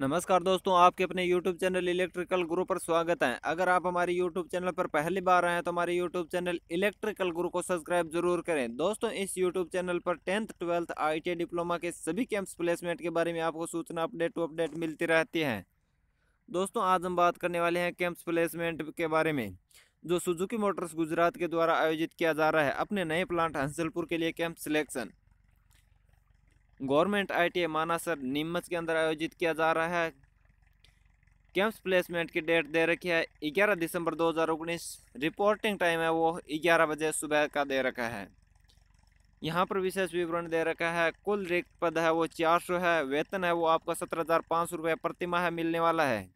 नमस्कार दोस्तों आपके अपने YouTube चैनल इलेक्ट्रिकल गुरु पर स्वागत है अगर आप हमारे YouTube चैनल पर पहली बार आए हैं तो हमारे YouTube चैनल इलेक्ट्रिकल गुरु को सब्सक्राइब जरूर करें दोस्तों इस YouTube चैनल पर टेंथ ट्वेल्थ आई डिप्लोमा के सभी कैंप्स प्लेसमेंट के बारे में आपको सूचना अपडेट टू अपडेट मिलती रहती है दोस्तों आज हम बात करने वाले हैं कैंप्स प्लेसमेंट के बारे में जो सुजुकी मोटर्स गुजरात के द्वारा आयोजित किया जा रहा है अपने नए प्लांट हंसलपुर के लिए कैंप सिलेक्शन गवर्नमेंट आई मानासर नीमच के अंदर आयोजित किया जा रहा है कैंप्स प्लेसमेंट की डेट दे रखी है ग्यारह दिसंबर दो हज़ार उन्नीस रिपोर्टिंग टाइम है वो ग्यारह बजे सुबह का दे रखा है यहाँ पर विशेष विवरण दे रखा है कुल रिक्त पद है वो चार सौ है वेतन है वो आपका सत्रह हज़ार पाँच सौ रुपये प्रति माह मिलने वाला है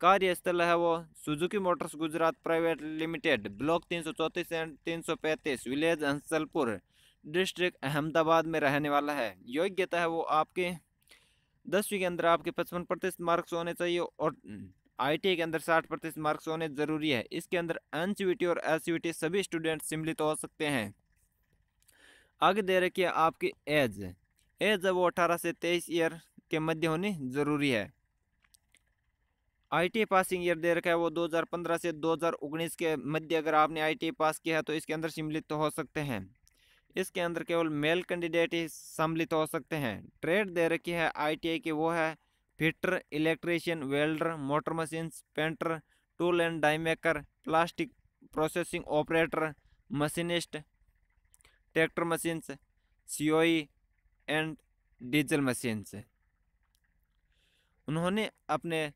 कार्यस्थल है वो Suzuki Motors Gujarat private limited block तीन सौ चौंतीस एंड तीन सौ पैंतीस विलेज अंसलपुर डिस्ट्रिक्ट अहमदाबाद में रहने वाला है योग्यता तो है वो आपके दसवीं के अंदर आपके पचपन प्रतिशत मार्क्स होने चाहिए और आई के अंदर साठ प्रतिशत मार्क्स होने ज़रूरी है इसके अंदर एन और एस सभी स्टूडेंट सम्मिलित हो सकते हैं आगे दे रखिए आपकी एज एज वो अठारह से तेईस ईयर के मध्य होनी ज़रूरी है आई पासिंग ईयर दे रखा है वो 2015 से 2019 के मध्य अगर आपने आई पास किया है तो इसके अंदर सम्मिलित हो सकते हैं इसके अंदर केवल मेल कैंडिडेट ही सम्मिलित हो सकते हैं ट्रेड दे रखी है आईटीआई की वो है fitter electrician welder motor machine painter tool and die maker plastic processing operator machinist tractor machines COE and diesel machines उन्होंने अपने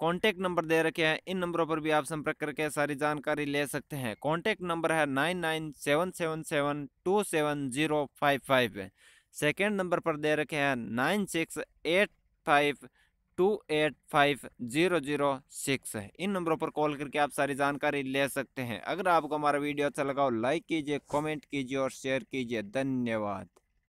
कॉन्टैक्ट नंबर दे रखे हैं इन नंबरों पर भी आप संपर्क करके सारी जानकारी ले सकते हैं कॉन्टैक्ट नंबर है nine nine seven seven seven two seven zero five five second number पर दे रखे हैं nine six eight five two eight five zero zero six इन नंबरों पर कॉल करके आप सारी जानकारी ले सकते हैं अगर आपको हमारा वीडियो अच्छा लगा हो लाइक कीजिए कमेंट कीजिए और शेयर कीजिए धन्यवाद